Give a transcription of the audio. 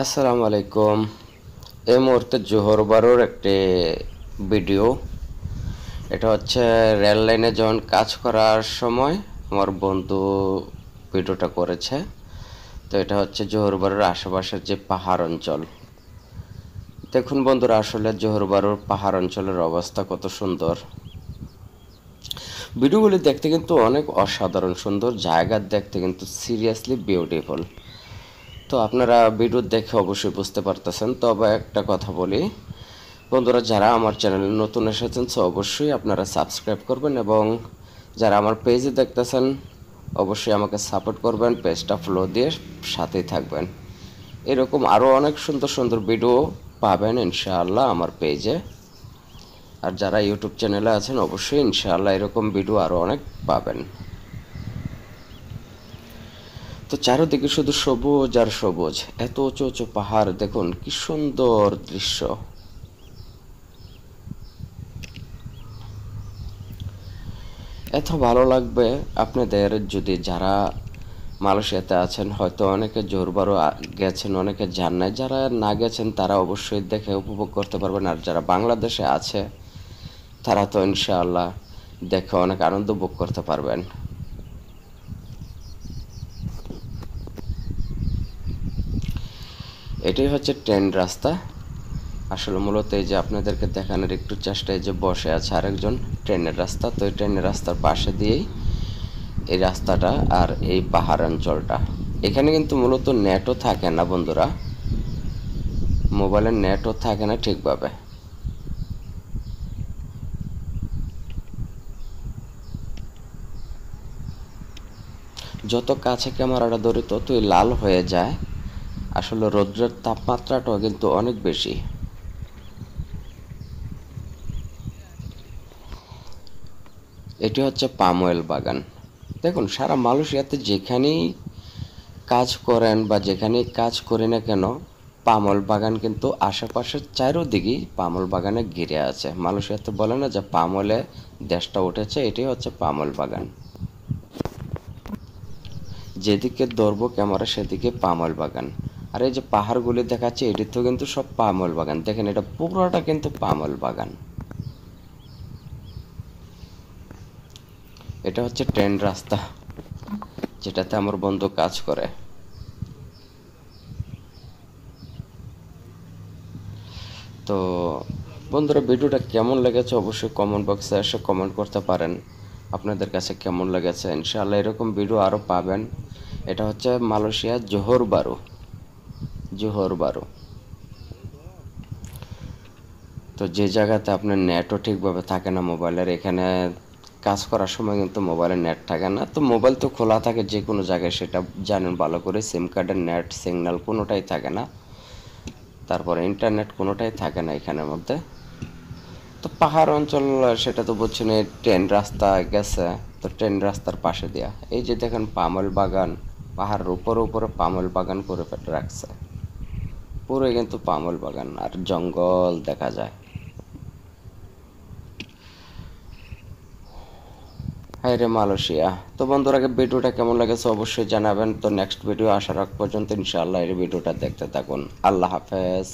আসসালামু আলাইকুম এই মুহূর্তে জোহর বারোর একটি ভিডিও এটা হচ্ছে রেল লাইনে যখন কাজ করার সময় আমার বন্ধু ভিডিওটা করেছে তো এটা হচ্ছে জোহর বারোর আশেপাশের যে পাহাড় অঞ্চল দেখুন বন্ধুরা আসলে জোহর বারোর পাহাড় অঞ্চলের অবস্থা কত সুন্দর ভিডিওগুলি দেখতে কিন্তু অনেক অসাধারণ সুন্দর জায়গা দেখতে কিন্তু সিরিয়াসলি বিউটিফুল তো আপনারা ভিডিও দেখে অবশ্যই বুঝতে পারতেছেন তবে একটা কথা বলি বন্ধুরা যারা আমার চ্যানেলে নতুন এসেছেন সো অবশ্যই আপনারা সাবস্ক্রাইব করবেন এবং যারা আমার পেজে দেখতেছেন অবশ্যই আমাকে সাপোর্ট করবেন পেজটা ফলো দিয়ে সাথেই থাকবেন এরকম আরও অনেক সুন্দর সুন্দর ভিডিও পাবেন ইনশাআল্লাহ আমার পেজে আর যারা ইউটিউব চ্যানেলে আছেন অবশ্যই ইনশাআল্লাহ এরকম ভিডিও আরও অনেক পাবেন তো চারোদিকে শুধু সবুজ আর সবুজ এত উঁচু উঁচু পাহাড় দেখুন কি সুন্দর দৃশ্য এত ভালো লাগবে আপনাদের যদি যারা মালয়েশিয়াতে আছেন হয়তো অনেকে জোরবারও গেছেন অনেকে যান নাই যারা না গেছেন তারা অবশ্যই দেখে উপভোগ করতে পারবেন আর যারা বাংলাদেশে আছে তারা তো ইনশাআল্লাহ দেখে অনেক আনন্দ উপভোগ করতে পারবেন এটাই হচ্ছে ট্রেন রাস্তা আসলে মূলত এই যে আপনাদেরকে দেখানোর একটু চেষ্টায় যে বসে আছে আরেকজন ট্রেনের রাস্তা তো এই ট্রেনের রাস্তার পাশে দিয়েই এই রাস্তাটা আর এই পাহাড় অঞ্চলটা এখানে কিন্তু মূলত নেটও থাকে না বন্ধুরা মোবাইলের নেটও থাকে না ঠিকভাবে যত কাছে ক্যামেরাটা ধরে ততই লাল হয়ে যায় আসলে রৌদ্রের তাপমাত্রাটাও কিন্তু অনেক বেশি এটি হচ্ছে পাম অয়েল বাগান দেখুন সারা মালয়েশিয়াতে যেখানেই কাজ করেন বা যেখানেই কাজ করি না কেন পামল বাগান কিন্তু আশেপাশের চারোদিকেই পামল বাগানে ঘিরে আছে মালয়েশিয়াতে বলে না যে পামলে দেশটা উঠেছে এটি হচ্ছে পামল বাগান যেদিকে দৌড়ব ক্যামেরা সেদিকে পামল বাগান আর এই যে পাহাড়গুলি দেখাচ্ছে এটি তো কিন্তু সব পামল বাগান দেখেন এটা পুরোটা কিন্তু পামল বাগান এটা হচ্ছে ট্রেন রাস্তা যেটাতে আমার বন্ধু কাজ করে তো বন্ধুরা ভিডিওটা কেমন লেগেছে অবশ্যই কমেন্ট বক্সে এসে কমেন্ট করতে পারেন আপনাদের কাছে কেমন লেগেছে ইনশাআল্লাহ এরকম ভিডিও আরও পাবেন এটা হচ্ছে মালয়েশিয়া জোহর বারু জোহর বারো তো যে জায়গাতে আপনার নেটও ঠিকভাবে থাকে না মোবাইলের এখানে কাজ করার সময় কিন্তু মোবাইলের নেট থাকে না তো মোবাইল তো খোলা থাকে যে কোনো জায়গায় সেটা জানেন ভালো করে সিম কার্ডের নেট সিগন্যাল কোনোটাই থাকে না তারপরে ইন্টারনেট কোনোটাই থাকে না এখানের মধ্যে তো পাহাড় অঞ্চল সেটা তো বলছেন এই ট্রেন রাস্তা গেছে তো ট্রেন রাস্তার পাশে দেয়া এই যে দেখেন পামল বাগান পাহাড়ের উপরে উপরে পামল বাগান করে রাখছে পুরো কিন্তু পামল বাগান আর জঙ্গল দেখা যায় হাই রে মালয়েশিয়া তো বন্ধুরা ভিডিওটা কেমন লাগেছে অবশ্যই জানাবেন তো নেক্সট ভিডিও আসার পর্যন্ত ইনশাআল্লাহ এই ভিডিওটা দেখতে থাকুন আল্লাহ হাফেজ